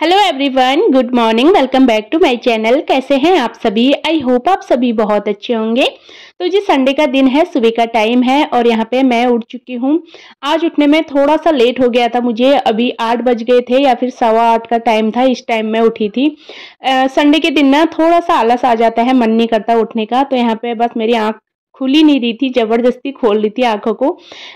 hello everyone good morning welcome back to my channel कैसे हैं आप सभी आई होप आप सभी बहुत अच्छे होंगे तो जी संडे का दिन है सुबह का टाइम है और यहाँ पे मैं उठ चुकी हूँ आज उठने में थोड़ा सा लेट हो गया था मुझे अभी आठ बज गए थे या फिर सवा आठ का टाइम था इस टाइम मैं उठी थी संडे के दिन ना थोड़ा सा आलस आ जाता है मन नहीं करता उठने का तो यहाँ पे बस मेरी आँख खुली नहीं रही थी ज़बरदस्ती खोल रही थी आंखों को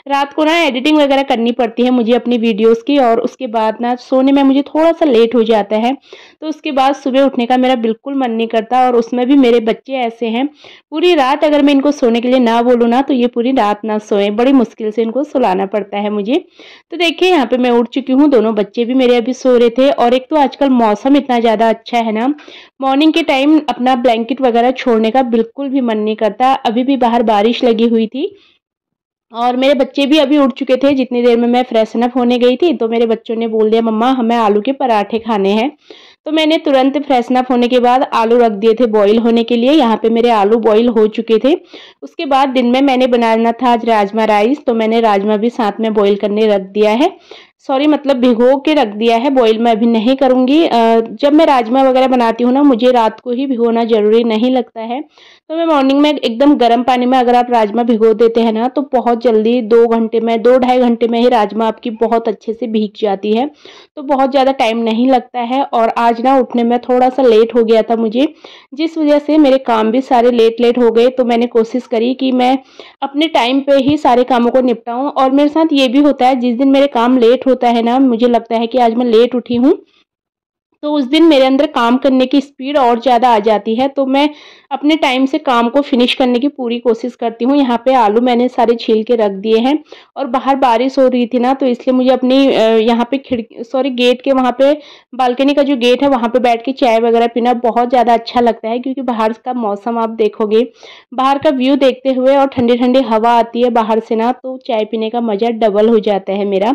रात को ना एडिटिंग वगैरह करनी पड़ती है मुझे अपनी वीडियोज़ की और उसके बाद ना सोने में मुझे थोड़ा सा लेट हो जाता है तो उसके बाद सुबह उठने का मेरा बिल्कुल मन नहीं करता और उसमें भी मेरे बच्चे ऐसे हैं पूरी रात अगर मैं इनको सोने के लिए ना बोलूँ ना तो ये पूरी रात ना सोए बड़ी मुश्किल से इनको सुलाना पड़ता है मुझे तो देखिए यहाँ पर मैं उठ चुकी हूँ दोनों बच्चे भी मेरे अभी सो रहे थे और एक तो आजकल मौसम इतना ज़्यादा अच्छा है ना मॉर्निंग के टाइम अपना ब्लैंकेट वगैरह छोड़ने का बिल्कुल भी मन नहीं करता अभी भी बाहर बारिश लगी हुई थी और मेरे बच्चे भी अभी उठ चुके थे जितनी देर में मैं फ्रेशन अप होने गई थी तो मेरे बच्चों ने बोल दिया मम्मा हमें आलू के पराठे खाने हैं तो मैंने तुरंत फ्रेशन अप होने के बाद आलू रख दिए थे बॉईल होने के लिए यहाँ पे मेरे आलू बॉईल हो चुके थे उसके बाद दिन में मैंने बनाना था आज राजमा राइस तो मैंने राजमा भी साथ में बॉईल करने रख दिया है सॉरी मतलब भिगो के रख दिया है बॉईल मैं अभी नहीं करूँगी जब मैं राजमा वगैरह बनाती हूँ ना मुझे रात को ही भिगोना ज़रूरी नहीं लगता है तो मैं मॉर्निंग में एकदम गर्म पानी में अगर आप राजमा भिगो देते हैं ना तो बहुत जल्दी दो घंटे में दो ढाई घंटे में ही राजमा आपकी बहुत अच्छे से भीग जाती है तो बहुत ज़्यादा टाइम नहीं लगता है और आज ना उठने में थोड़ा सा लेट हो गया था मुझे जिस वजह से मेरे काम भी सारे लेट लेट हो गए तो मैंने कोशिश करी कि मैं अपने टाइम पर ही सारे कामों को निपटाऊँ और मेरे साथ ये भी होता है जिस दिन मेरे काम लेट होता है ना मुझे लगता है कि आज मैं लेट उठी हूँ तो उस दिन मेरे अंदर काम करने की स्पीड और ज़्यादा आ जाती है तो मैं अपने टाइम से काम को फिनिश करने की पूरी कोशिश करती हूँ यहाँ पे आलू मैंने सारे छील के रख दिए हैं और बाहर बारिश हो रही थी ना तो इसलिए मुझे अपनी यहाँ पे खिड़की सॉरी गेट के वहाँ पे बालकनी का जो गेट है वहाँ पर बैठ के चाय वगैरह पीना बहुत ज़्यादा अच्छा लगता है क्योंकि बाहर का मौसम आप देखोगे बाहर का व्यू देखते हुए और ठंडी ठंडी हवा आती है बाहर से ना तो चाय पीने का मज़ा डबल हो जाता है मेरा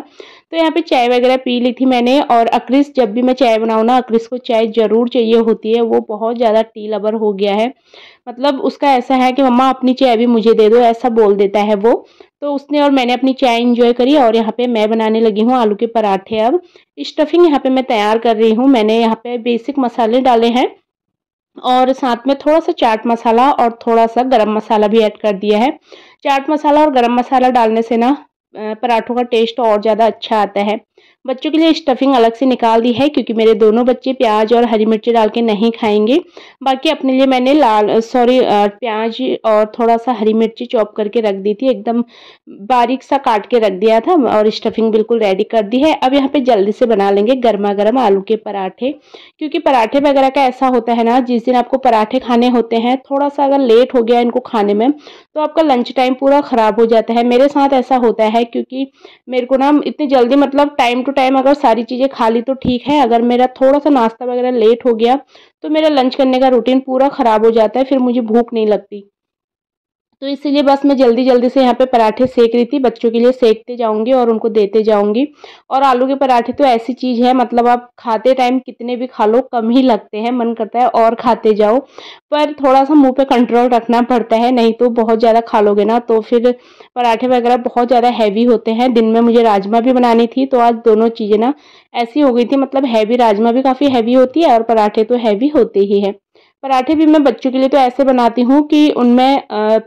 तो यहाँ पे चाय वगैरह पी ली थी मैंने और अक्रिस जब भी मैं चाय बनाऊँ ना अक्रिस को चाय ज़रूर चाहिए होती है वो बहुत ज़्यादा टी लवर हो गया है मतलब उसका ऐसा है कि मम्मा अपनी चाय भी मुझे दे दो ऐसा बोल देता है वो तो उसने और मैंने अपनी चाय इंजॉय करी और यहाँ पे मैं बनाने लगी हूँ आलू के पराठे अब स्टफिंग यहाँ पे मैं तैयार कर रही हूँ मैंने यहाँ पे बेसिक मसाले डाले हैं और साथ में थोड़ा सा चाट मसाला और थोड़ा सा गरम मसाला भी ऐड कर दिया है चाट मसाला और गरम मसाला डालने से ना पराठों का टेस्ट और ज़्यादा अच्छा आता है बच्चों के लिए स्टफिंग अलग से निकाल दी है क्योंकि मेरे दोनों बच्चे प्याज और हरी मिर्ची डाल के नहीं खाएंगे बाकी अपने लिए मैंने लाल सॉरी प्याज और थोड़ा सा हरी मिर्ची चॉप करके रख दी थी एकदम बारीक सा काट के रख दिया था और स्टफिंग बिल्कुल रेडी कर दी है अब यहाँ पे जल्दी से बना लेंगे गर्मा गर्म आलू के पराठे क्योंकि पराठे वगैरह का ऐसा होता है ना जिस दिन आपको पराठे खाने होते हैं थोड़ा सा अगर लेट हो गया इनको खाने में तो आपका लंच टाइम पूरा ख़राब हो जाता है मेरे साथ ऐसा होता है क्योंकि मेरे को ना इतनी जल्दी मतलब टाइम टाइम टू टाइम अगर सारी चीज़ें खा ली तो ठीक है अगर मेरा थोड़ा सा नाश्ता वगैरह लेट हो गया तो मेरा लंच करने का रूटीन पूरा ख़राब हो जाता है फिर मुझे भूख नहीं लगती तो इसीलिए बस मैं जल्दी जल्दी से यहाँ पे पराठे सेक रही थी बच्चों के लिए सेकते जाऊँगी और उनको देते जाऊँगी और आलू के पराठे तो ऐसी चीज़ है मतलब आप खाते टाइम कितने भी खा लो कम ही लगते हैं मन करता है और खाते जाओ पर थोड़ा सा मुंह पे कंट्रोल रखना पड़ता है नहीं तो बहुत ज़्यादा खा लोगे ना तो फिर पराठे वगैरह बहुत ज़्यादा हैवी होते हैं दिन में मुझे राजमा भी बनानी थी तो आज दोनों चीज़ें ना ऐसी हो गई थी मतलब हैवी राजमा भी काफ़ी हैवी होती है और पराठे तो हैवी होते ही है पराठे भी मैं बच्चों के लिए तो ऐसे बनाती हूँ कि उनमें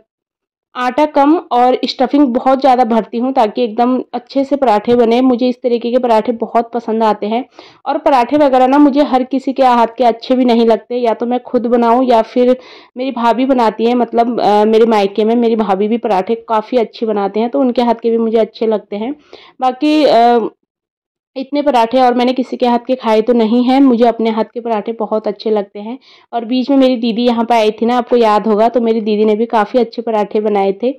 आटा कम और स्टफिंग बहुत ज़्यादा भरती हूँ ताकि एकदम अच्छे से पराठे बने मुझे इस तरीके के पराठे बहुत पसंद आते हैं और पराठे वगैरह ना मुझे हर किसी के हाथ के अच्छे भी नहीं लगते या तो मैं खुद बनाऊँ या फिर मेरी भाभी बनाती है मतलब आ, मेरे मायके में मेरी भाभी भी पराठे काफ़ी अच्छे बनाते हैं तो उनके हाथ के भी मुझे अच्छे लगते हैं बाकी आ, इतने पराठे और मैंने किसी के हाथ के खाए तो नहीं हैं मुझे अपने हाथ के पराठे बहुत अच्छे लगते हैं और बीच में मेरी दीदी यहाँ पर आई थी ना आपको याद होगा तो मेरी दीदी ने भी काफ़ी अच्छे पराठे बनाए थे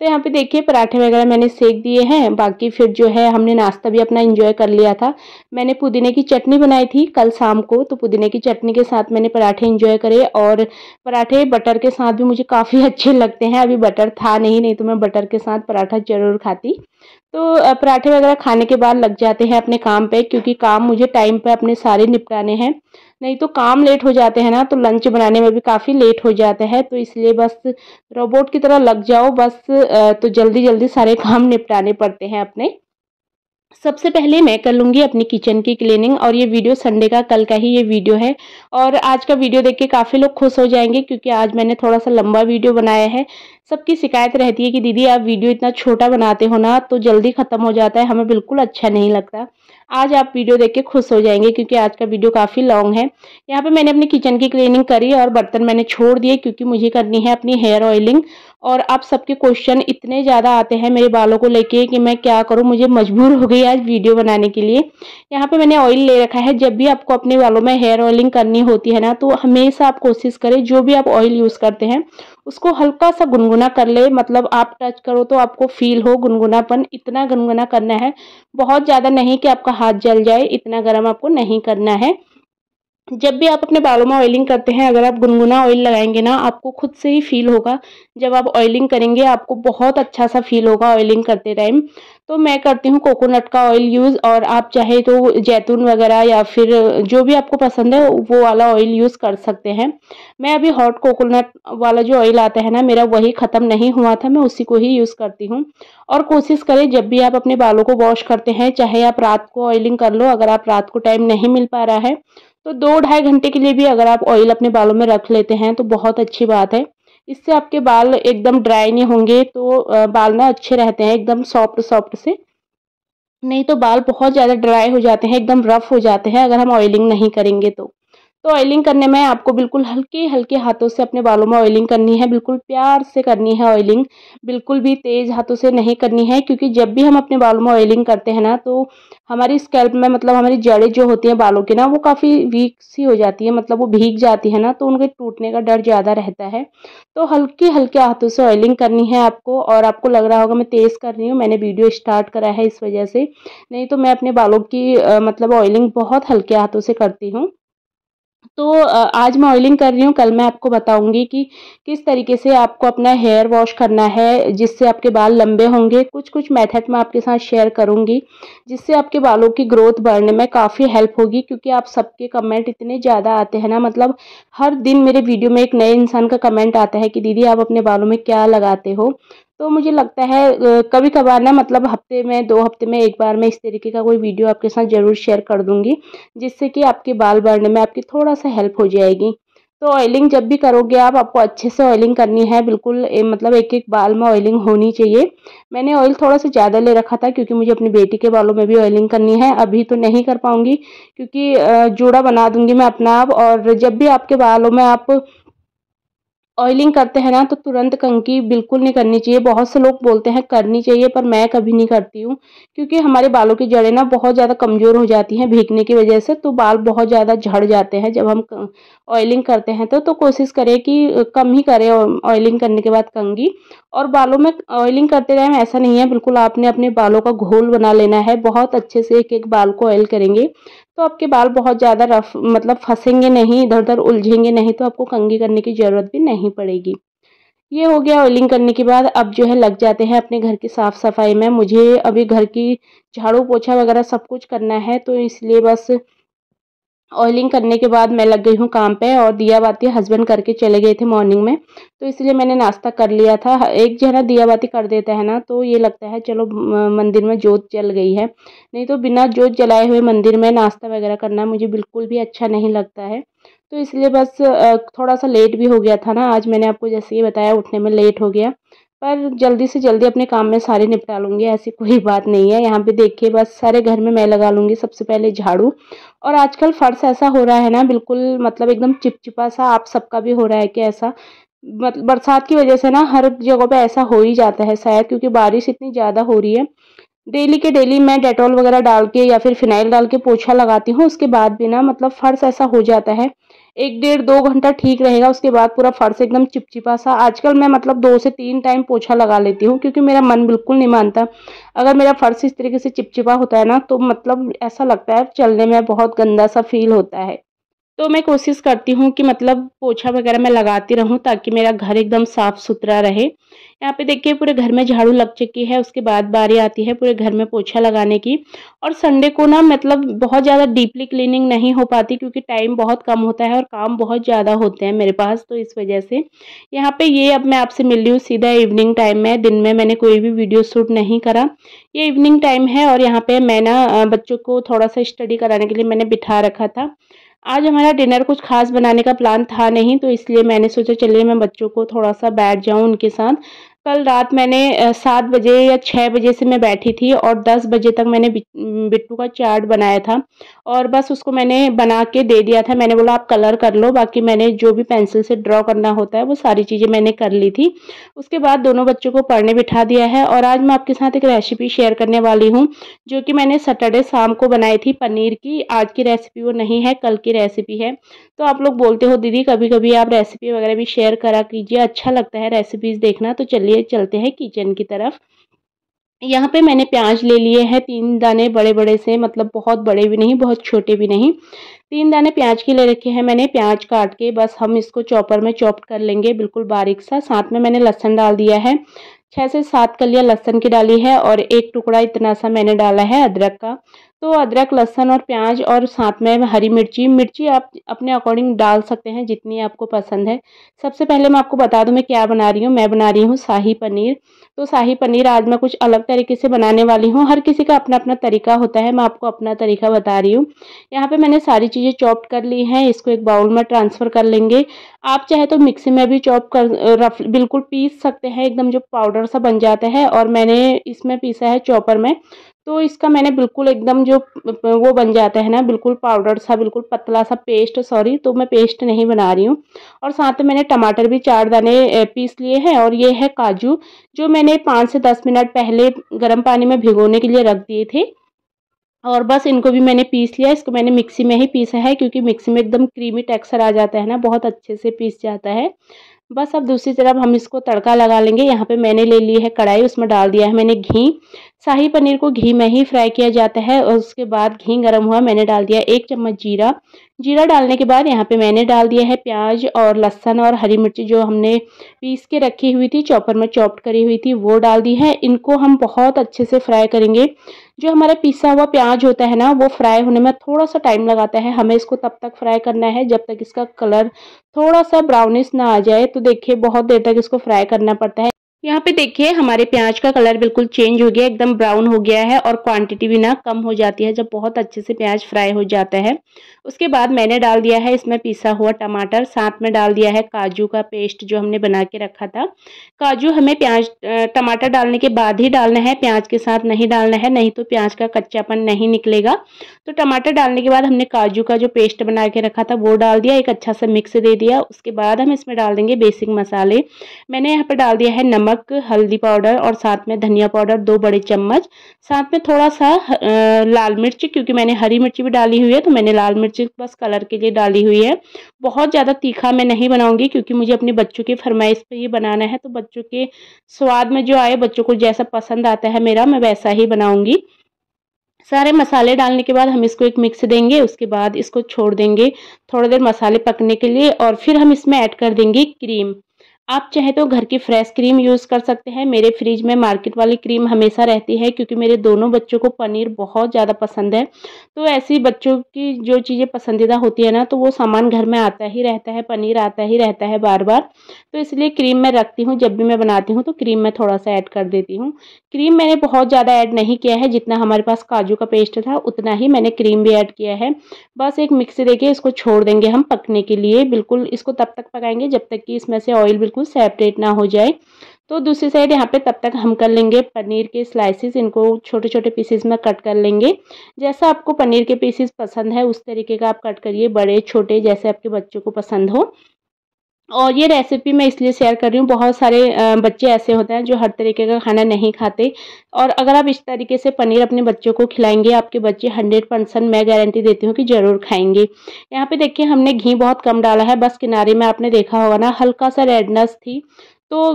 तो यहाँ पे देखिए पराठे वगैरह मैंने सेक दिए हैं बाकी फिर जो है हमने नाश्ता भी अपना इन्जॉय कर लिया था मैंने पुदीने की चटनी बनाई थी कल शाम को तो पुदीने की चटनी के साथ मैंने पराठे इंजॉय करे और पराठे बटर के साथ भी मुझे काफ़ी अच्छे लगते हैं अभी बटर था नहीं नहीं तो मैं बटर के साथ पराठा ज़रूर खाती तो पराठे वगैरह खाने के बाद लग जाते हैं अपने काम पे क्योंकि काम मुझे टाइम पे अपने सारे निपटाने हैं नहीं तो काम लेट हो जाते हैं ना तो लंच बनाने में भी काफ़ी लेट हो जाता है तो इसलिए बस रोबोट की तरह लग जाओ बस तो जल्दी जल्दी सारे काम निपटाने पड़ते हैं अपने सबसे पहले मैं कर लूँगी अपनी किचन की क्लीनिंग और ये वीडियो संडे का कल का ही ये वीडियो है और आज का वीडियो देख के काफ़ी लोग खुश हो जाएंगे क्योंकि आज मैंने थोड़ा सा लंबा वीडियो बनाया है सबकी शिकायत रहती है कि दीदी आप वीडियो इतना छोटा बनाते हो ना तो जल्दी ख़त्म हो जाता है हमें बिल्कुल अच्छा नहीं लगता आज आप वीडियो देख के खुश हो जाएंगे क्योंकि आज का वीडियो काफ़ी लॉन्ग है यहाँ पर मैंने अपनी किचन की क्लीनिंग करी और बर्तन मैंने छोड़ दिए क्योंकि मुझे करनी है अपनी हेयर ऑयलिंग और आप सबके क्वेश्चन इतने ज़्यादा आते हैं मेरे बालों को लेके कि मैं क्या करूँ मुझे मजबूर हो गई आज वीडियो बनाने के लिए यहाँ पे मैंने ऑयल ले रखा है जब भी आपको अपने बालों में हेयर ऑयलिंग करनी होती है ना तो हमेशा आप कोशिश करें जो भी आप ऑयल यूज़ करते हैं उसको हल्का सा गुनगुना कर ले मतलब आप टच करो तो आपको फील हो गुनगुनापन इतना गुनगुना करना है बहुत ज़्यादा नहीं कि आपका हाथ जल जाए इतना गर्म आपको नहीं करना है जब भी आप अपने बालों में ऑयलिंग करते हैं अगर आप गुनगुना ऑयल लगाएंगे ना आपको खुद से ही फील होगा जब आप ऑयलिंग करेंगे आपको बहुत अच्छा सा फील होगा ऑयलिंग करते टाइम तो मैं करती हूँ कोकोनट का ऑयल यूज़ और आप चाहे तो जैतून वगैरह या फिर जो भी आपको पसंद है वो वाला ऑयल यूज़ कर सकते हैं मैं अभी हॉट कोकोनट वाला जो ऑयल आता है ना मेरा वही ख़त्म नहीं हुआ था मैं उसी को ही यूज़ करती हूँ और कोशिश करें जब भी आप अपने बालों को वॉश करते हैं चाहे आप रात को ऑयलिंग कर लो अगर आप रात को टाइम नहीं मिल पा रहा है तो दो ढाई घंटे के लिए भी अगर आप ऑयल अपने बालों में रख लेते हैं तो बहुत अच्छी बात है इससे आपके बाल एकदम ड्राई नहीं होंगे तो बाल ना अच्छे रहते हैं एकदम सॉफ्ट सॉफ्ट से नहीं तो बाल बहुत ज़्यादा ड्राई हो जाते हैं एकदम रफ़ हो जाते हैं अगर हम ऑयलिंग नहीं करेंगे तो तो ऑयलिंग करने में आपको बिल्कुल हल्के हल्के हाथों से अपने बालों में ऑयलिंग करनी है बिल्कुल प्यार से करनी है ऑयलिंग बिल्कुल भी तेज़ हाथों से नहीं करनी है क्योंकि जब भी हम अपने बालों में ऑयलिंग करते हैं ना तो हमारी स्कैल्प में मतलब हमारी जड़ें जो होती हैं बालों की ना वो काफ़ी वीक सी हो जाती है मतलब वो भीग जाती है ना तो उनके टूटने का डर ज़्यादा रहता है तो हल्के हल्के हाथों से ऑयलिंग करनी है आपको और आपको लग रहा होगा मैं तेज़ कर रही हूँ मैंने वीडियो स्टार्ट करा है इस वजह से नहीं तो मैं अपने बालों की मतलब ऑयलिंग बहुत हल्के हाथों से करती हूँ तो आज मैं ऑयलिंग कर रही हूँ कल मैं आपको बताऊंगी कि किस तरीके से आपको अपना हेयर वॉश करना है जिससे आपके बाल लंबे होंगे कुछ कुछ मेथड मैं आपके साथ शेयर करूंगी जिससे आपके बालों की ग्रोथ बढ़ने में काफ़ी हेल्प होगी क्योंकि आप सबके कमेंट इतने ज़्यादा आते हैं ना मतलब हर दिन मेरे वीडियो में एक नए इंसान का कमेंट आता है कि दीदी आप अपने बालों में क्या लगाते हो तो मुझे लगता है कभी कभार ना मतलब हफ्ते में दो हफ्ते में एक बार मैं इस तरीके का कोई वीडियो आपके साथ ज़रूर शेयर कर दूंगी जिससे कि आपके बाल बढ़ने में आपकी थोड़ा सा हेल्प हो जाएगी तो ऑयलिंग जब भी करोगे आप आपको अच्छे से ऑयलिंग करनी है बिल्कुल ए, मतलब एक एक बाल में ऑयलिंग होनी चाहिए मैंने ऑयल थोड़ा सा ज़्यादा ले रखा था क्योंकि मुझे अपनी बेटी के बालों में भी ऑयलिंग करनी है अभी तो नहीं कर पाऊँगी क्योंकि जूड़ा बना दूँगी मैं अपना आप और जब भी आपके बालों में आप ऑयलिंग करते हैं ना तो तुरंत कंकी बिल्कुल नहीं करनी चाहिए बहुत से लोग बोलते हैं करनी चाहिए पर मैं कभी नहीं करती हूँ क्योंकि हमारे बालों की जड़ें ना बहुत ज़्यादा कमज़ोर हो जाती हैं भीगने की वजह से तो बाल बहुत ज़्यादा झड़ जाते हैं जब हम ऑयलिंग करते हैं तो तो कोशिश करें कि कम ही करें ऑयलिंग करने के बाद कंगी और बालों में ऑयलिंग करते रहें ऐसा नहीं है बिल्कुल आपने अपने बालों का घोल बना लेना है बहुत अच्छे से एक एक बाल को ऑयल करेंगे तो आपके बाल बहुत ज़्यादा रफ मतलब फंसेंगे नहीं इधर उधर उलझेंगे नहीं तो आपको कंगी करने की ज़रूरत भी नहीं पड़ेगी ये हो गया ऑयलिंग करने के बाद अब जो है लग जाते हैं अपने घर की साफ़ सफाई में मुझे अभी घर की झाड़ू पोछा वगैरह सब कुछ करना है तो इसलिए बस ऑयलिंग करने के बाद मैं लग गई हूँ काम पे और दिया बाती हस्बैंड करके चले गए थे मॉर्निंग में तो इसलिए मैंने नाश्ता कर लिया था एक जो है ना दिया बाती कर देता है ना तो ये लगता है चलो मंदिर में जोत जल गई है नहीं तो बिना जोत जलाए हुए मंदिर में नाश्ता वगैरह करना मुझे बिल्कुल भी अच्छा नहीं लगता है तो इसलिए बस थोड़ा सा लेट भी हो गया था ना आज मैंने आपको जैसे ये बताया उठने में लेट हो गया पर जल्दी से जल्दी अपने काम में सारे निपटा लूँगी ऐसी कोई बात नहीं है यहाँ पे देखिए बस सारे घर में मैं लगा लूँगी सबसे पहले झाड़ू और आजकल फ़र्श ऐसा हो रहा है ना बिल्कुल मतलब एकदम चिपचिपा सा आप सबका भी हो रहा है कि ऐसा मतलब बरसात की वजह से ना हर जगह पे ऐसा हो ही जाता है शायद क्योंकि बारिश इतनी ज़्यादा हो रही है डेली के डेली मैं डेटॉल वगैरह डाल के या फिर फिनाइल डाल के पोछा लगाती हूँ उसके बाद भी ना मतलब फ़र्श ऐसा हो जाता है एक डेढ़ दो घंटा ठीक रहेगा उसके बाद पूरा फ़र्श एकदम चिपचिपा सा आजकल मैं मतलब दो से तीन टाइम पोछा लगा लेती हूँ क्योंकि मेरा मन बिल्कुल नहीं मानता अगर मेरा फ़र्श इस तरीके से चिपचिपा होता है ना तो मतलब ऐसा लगता है चलने में बहुत गंदा सा फील होता है तो मैं कोशिश करती हूँ कि मतलब पोछा वगैरह मैं लगाती रहूँ ताकि मेरा घर एकदम साफ़ सुथरा रहे यहाँ पे देखिए पूरे घर में झाड़ू लग चुकी है उसके बाद बारी आती है पूरे घर में पोछा लगाने की और संडे को ना मतलब बहुत ज़्यादा डीपली क्लीनिंग नहीं हो पाती क्योंकि टाइम बहुत कम होता है और काम बहुत ज़्यादा होते हैं मेरे पास तो इस वजह से यहाँ पर ये अब मैं आपसे मिल रही हूँ सीधा इवनिंग टाइम में दिन में मैंने कोई भी वीडियो शूट नहीं करा ये इवनिंग टाइम है और यहाँ पर मैं ना बच्चों को थोड़ा सा स्टडी कराने के लिए मैंने बिठा रखा था आज हमारा डिनर कुछ खास बनाने का प्लान था नहीं तो इसलिए मैंने सोचा चलिए मैं बच्चों को थोड़ा सा बैठ जाऊँ उनके साथ कल रात मैंने सात बजे या छः बजे से मैं बैठी थी और दस बजे तक मैंने बिट्टू का चार्ट बनाया था और बस उसको मैंने बना के दे दिया था मैंने बोला आप कलर कर लो बाकी मैंने जो भी पेंसिल से ड्रॉ करना होता है वो सारी चीज़ें मैंने कर ली थी उसके बाद दोनों बच्चों को पढ़ने बिठा दिया है और आज मैं आपके साथ एक रेसिपी शेयर करने वाली हूँ जो कि मैंने सैटरडे शाम को बनाई थी पनीर की आज की रेसिपी वो नहीं है कल की रेसिपी है तो आप लोग बोलते हो दीदी कभी कभी आप रेसिपी वगैरह भी शेयर करा कीजिए अच्छा लगता है रेसिपीज़ देखना तो चलिए चलिए चलते हैं किचन की तरफ यहाँ पे मैंने प्याज ले लिए हैं तीन दाने बड़े बड़े से मतलब बहुत बड़े भी नहीं बहुत छोटे भी नहीं तीन दाने प्याज के ले रखे हैं मैंने प्याज काट के बस हम इसको चॉपर में चॉप कर लेंगे बिल्कुल बारीक सा साथ में मैंने लहसन डाल दिया है छः से सात कलियाँ लहसन की डाली है और एक टुकड़ा इतना सा मैंने डाला है अदरक का तो अदरक लहसन और प्याज और साथ में हरी मिर्ची मिर्ची आप अपने अकॉर्डिंग डाल सकते हैं जितनी आपको पसंद है सबसे पहले मैं आपको बता दूं मैं क्या बना रही हूँ मैं बना रही हूँ शाही पनीर तो शाही पनीर आज मैं कुछ अलग तरीके से बनाने वाली हूँ हर किसी का अपना अपना तरीका होता है मैं आपको अपना तरीका बता रही हूँ यहाँ पर मैंने सारी चीज़ें चॉप कर ली हैं इसको एक बाउल में ट्रांसफ़र कर लेंगे आप चाहे तो मिक्सी में भी चॉप कर रफ बिल्कुल पीस सकते हैं एकदम जो पाउडर सा बन जाता है और मैंने इसमें पीसा है चॉपर में तो इसका मैंने बिल्कुल एकदम जो वो बन जाता है ना बिल्कुल पाउडर सा बिल्कुल पतला सा पेस्ट सॉरी तो मैं पेस्ट नहीं बना रही हूँ और साथ में मैंने टमाटर भी चार दाने पीस लिए हैं और ये है काजू जो मैंने पाँच से दस मिनट पहले गर्म पानी में भिगोने के लिए रख दिए थे और बस इनको भी मैंने पीस लिया इसको मैंने मिक्सी में ही पीसा है क्योंकि मिक्सी में एकदम क्रीमी टेक्सचर आ जाता है ना बहुत अच्छे से पीस जाता है बस अब दूसरी तरफ हम इसको तड़का लगा लेंगे यहाँ पे मैंने ले ली है कढ़ाई उसमें डाल दिया है मैंने घी शाही पनीर को घी में ही फ्राई किया जाता है और उसके बाद घी गर्म हुआ मैंने डाल दिया एक चम्मच जीरा जीरा डालने के बाद यहाँ पे मैंने डाल दिया है प्याज और लहसन और हरी मिर्ची जो हमने पीस के रखी हुई थी चॉपर में चॉप करी हुई थी वो डाल दी है इनको हम बहुत अच्छे से फ्राई करेंगे जो हमारा पिसा हुआ प्याज होता है ना वो फ्राई होने में थोड़ा सा टाइम लगाता है हमें इसको तब तक फ्राई करना है जब तक इसका कलर थोड़ा सा ब्राउनिश ना आ जाए तो देखिए बहुत देर तक इसको फ्राई करना पड़ता है यहाँ पे देखिए हमारे प्याज का कलर बिल्कुल चेंज हो गया एकदम ब्राउन हो गया है और क्वांटिटी भी ना कम हो जाती है जब बहुत अच्छे से प्याज फ्राई हो जाता है उसके बाद मैंने डाल दिया है इसमें पिसा हुआ टमाटर साथ में डाल दिया है काजू का पेस्ट जो हमने बना के रखा था काजू हमें प्याज टमाटर डालने के बाद ही डालना है प्याज के साथ नहीं डालना है नहीं तो प्याज का कच्चापन नहीं निकलेगा तो टमाटर डालने के बाद हमने काजू का जो पेस्ट बना के रखा था वो डाल दिया एक अच्छा सा मिक्स दे दिया उसके बाद हम इसमें डाल देंगे बेसिक मसाले मैंने यहाँ पर डाल दिया है नमक नमक हल्दी पाउडर और साथ में धनिया पाउडर दो बड़े चम्मच साथ में थोड़ा सा लाल मिर्च क्योंकि मैंने हरी मिर्ची भी डाली हुई है तो मैंने लाल मिर्च बस कलर के लिए डाली हुई है बहुत ज़्यादा तीखा मैं नहीं बनाऊंगी क्योंकि मुझे अपने बच्चों की फरमाइश पर ही बनाना है तो बच्चों के स्वाद में जो आए बच्चों को जैसा पसंद आता है मेरा मैं वैसा ही बनाऊँगी सारे मसाले डालने के बाद हम इसको एक मिक्स देंगे उसके बाद इसको छोड़ देंगे थोड़ा देर मसाले पकने के लिए और फिर हम इसमें ऐड कर देंगे क्रीम आप चाहे तो घर की फ्रेश क्रीम यूज़ कर सकते हैं मेरे फ्रिज में मार्केट वाली क्रीम हमेशा रहती है क्योंकि मेरे दोनों बच्चों को पनीर बहुत ज़्यादा पसंद है तो ऐसी बच्चों की जो चीज़ें पसंदीदा होती है ना तो वो सामान घर में आता ही रहता है पनीर आता ही रहता है बार बार तो इसलिए क्रीम मैं रखती हूँ जब भी मैं बनाती हूँ तो क्रीम मैं थोड़ा सा ऐड कर देती हूँ क्रीम मैंने बहुत ज़्यादा ऐड नहीं किया है जितना हमारे पास काजू का पेस्ट था उतना ही मैंने क्रीम भी ऐड किया है बस एक मिक्सी देके इसको छोड़ देंगे हम पकने के लिए बिल्कुल इसको तब तक पकाएंगे जब तक कि इसमें से ऑयल बिल्कुल सेपरेट ना हो जाए तो दूसरी साइड यहाँ पे तब तक हम कर लेंगे पनीर के स्लाइसेस इनको छोटे छोटे पीसेस में कट कर लेंगे जैसा आपको पनीर के पीसेस पसंद है उस तरीके का आप कट करिए बड़े छोटे जैसे आपके बच्चों को पसंद हो और ये रेसिपी मैं इसलिए शेयर कर रही हूँ बहुत सारे बच्चे ऐसे होते हैं जो हर तरीके का खाना नहीं खाते और अगर आप इस तरीके से पनीर अपने बच्चों को खिलाएंगे आपके बच्चे हंड्रेड परसेंट मैं गारंटी देती हूँ कि ज़रूर खाएंगे यहाँ पे देखिए हमने घी बहुत कम डाला है बस किनारे में आपने देखा होगा ना हल्का सा रेडनेस थी तो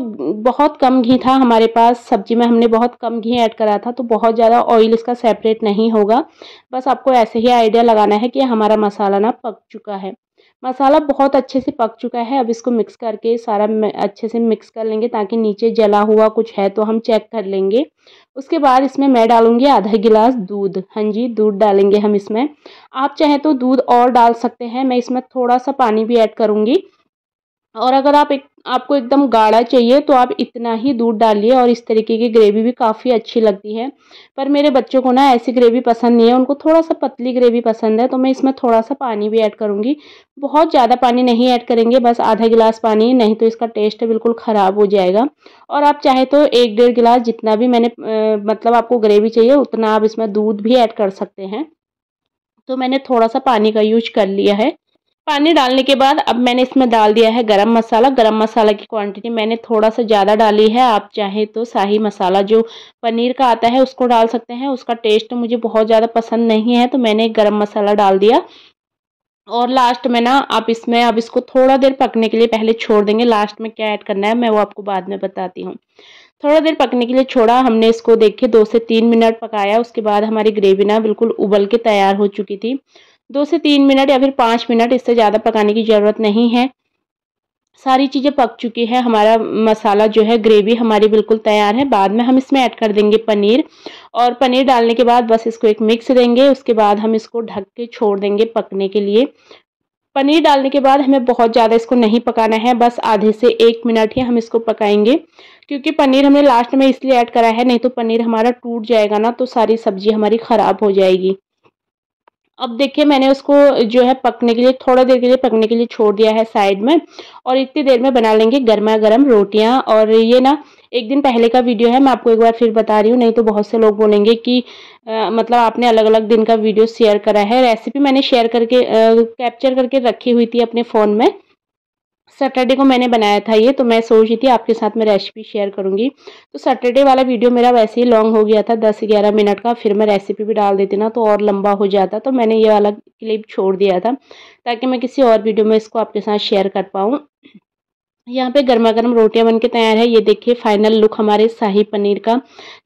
बहुत कम घी था हमारे पास सब्जी में हमने बहुत कम घी ऐड करा था तो बहुत ज़्यादा ऑयल इसका सेपरेट नहीं होगा बस आपको ऐसे ही आइडिया लगाना है कि हमारा मसाला ना पक चुका है मसाला बहुत अच्छे से पक चुका है अब इसको मिक्स करके सारा अच्छे से मिक्स कर लेंगे ताकि नीचे जला हुआ कुछ है तो हम चेक कर लेंगे उसके बाद इसमें मैं डालूंगी आधा गिलास दूध हाँ जी दूध डालेंगे हम इसमें आप चाहें तो दूध और डाल सकते हैं मैं इसमें थोड़ा सा पानी भी ऐड करूँगी और अगर आप एक आपको एकदम गाढ़ा चाहिए तो आप इतना ही दूध डालिए और इस तरीके की ग्रेवी भी काफ़ी अच्छी लगती है पर मेरे बच्चों को ना ऐसी ग्रेवी पसंद नहीं है उनको थोड़ा सा पतली ग्रेवी पसंद है तो मैं इसमें थोड़ा सा पानी भी ऐड करूँगी बहुत ज़्यादा पानी नहीं ऐड करेंगे बस आधा गिलास पानी नहीं तो इसका टेस्ट बिल्कुल ख़राब हो जाएगा और आप चाहे तो एक डेढ़ गिलास जितना भी मैंने मतलब आपको ग्रेवी चाहिए उतना आप इसमें दूध भी ऐड कर सकते हैं तो मैंने थोड़ा सा पानी का यूज कर लिया है पानी डालने के बाद अब मैंने इसमें डाल दिया है गरम मसाला गरम मसाला की क्वांटिटी मैंने थोड़ा सा ज़्यादा डाली है आप चाहे तो शाही मसाला जो पनीर का आता है उसको डाल सकते हैं उसका टेस्ट मुझे बहुत ज़्यादा पसंद नहीं है तो मैंने गरम मसाला डाल दिया और लास्ट में ना आप इसमें अब इसको थोड़ा देर पकने के लिए पहले छोड़ देंगे लास्ट में क्या ऐड करना है मैं वो आपको बाद में बताती हूँ थोड़ा देर पकने के लिए छोड़ा हमने इसको देखे दो से तीन मिनट पकाया उसके बाद हमारी ग्रेवी ना बिल्कुल उबल के तैयार हो चुकी थी दो से तीन मिनट या फिर पाँच मिनट इससे ज़्यादा पकाने की ज़रूरत नहीं है सारी चीज़ें पक चुकी है हमारा मसाला जो है ग्रेवी हमारी बिल्कुल तैयार है बाद में हम इसमें ऐड कर देंगे पनीर और पनीर डालने के बाद बस इसको एक मिक्स देंगे उसके बाद हम इसको ढक के छोड़ देंगे पकने के लिए पनीर डालने के बाद हमें बहुत ज़्यादा इसको नहीं पकाना है बस आधे से एक मिनट ही हम इसको पकाएंगे क्योंकि पनीर हमने लास्ट में इसलिए ऐड करा है नहीं तो पनीर हमारा टूट जाएगा ना तो सारी सब्जी हमारी ख़राब हो जाएगी अब देखिए मैंने उसको जो है पकने के लिए थोड़ा देर के लिए पकने के लिए छोड़ दिया है साइड में और इतनी देर में बना लेंगे गर्मा गर्म रोटियाँ और ये ना एक दिन पहले का वीडियो है मैं आपको एक बार फिर बता रही हूँ नहीं तो बहुत से लोग बोलेंगे कि आ, मतलब आपने अलग अलग दिन का वीडियो शेयर करा है रेसिपी मैंने शेयर करके कैप्चर करके रखी हुई थी अपने फ़ोन में सैटरडे को मैंने बनाया था ये तो मैं सोच रही थी आपके साथ मैं रेसिपी शेयर करूँगी तो सैटरडे वाला वीडियो मेरा वैसे ही लॉन्ग हो गया था दस ग्यारह मिनट का फिर मैं रेसिपी भी डाल देती ना तो और लंबा हो जाता तो मैंने ये वाला क्लिप छोड़ दिया था ताकि मैं किसी और वीडियो में इसको आपके साथ शेयर कर पाऊँ यहाँ पे गर्मा गर्म रोटियाँ बन के तैयार है ये देखिए फाइनल लुक हमारे शाही पनीर का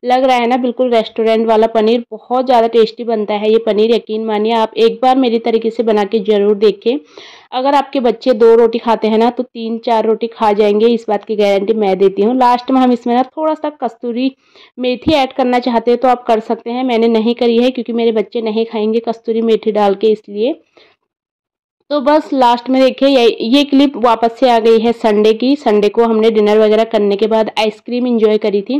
लग रहा है ना बिल्कुल रेस्टोरेंट वाला पनीर बहुत ज़्यादा टेस्टी बनता है ये पनीर यकीन मानिए आप एक बार मेरी तरीके से बना के ज़रूर देखें अगर आपके बच्चे दो रोटी खाते हैं ना तो तीन चार रोटी खा जाएंगे इस बात की गारंटी मैं देती हूँ लास्ट में हम इसमें ना थोड़ा सा कस्तूरी मेथी ऐड करना चाहते हैं तो आप कर सकते हैं मैंने नहीं करी है क्योंकि मेरे बच्चे नहीं खाएंगे कस्तूरी मेथी डाल के इसलिए तो बस लास्ट में देखिए ये, ये क्लिप वापस से आ गई है संडे की संडे को हमने डिनर वगैरह करने के बाद आइसक्रीम इंजॉय करी थी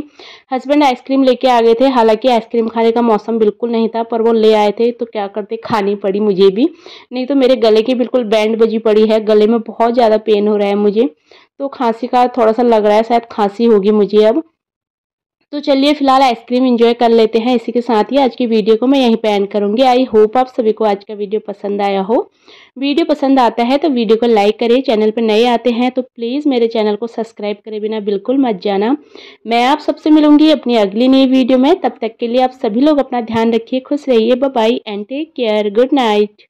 हस्बैंड आइसक्रीम लेके आ गए थे हालांकि आइसक्रीम खाने का मौसम बिल्कुल नहीं था पर वो ले आए थे तो क्या करते खानी पड़ी मुझे भी नहीं तो मेरे गले की बिल्कुल बैंड बजी पड़ी है गले में बहुत ज़्यादा पेन हो रहा है मुझे तो खांसी का थोड़ा सा लग रहा है शायद खांसी होगी मुझे अब तो चलिए फिलहाल आइसक्रीम एंजॉय कर लेते हैं इसी के साथ ही आज की वीडियो को मैं यहीं पे एंड करूँगी आई होप आप सभी को आज का वीडियो पसंद आया हो वीडियो पसंद आता है तो वीडियो को लाइक करें चैनल पर नए आते हैं तो प्लीज़ मेरे चैनल को सब्सक्राइब करें बिना बिल्कुल मत जाना मैं आप सबसे मिलूंगी अपनी अगली नई वीडियो में तब तक के लिए आप सभी लोग अपना ध्यान रखिए खुश रहिए bye and take care good night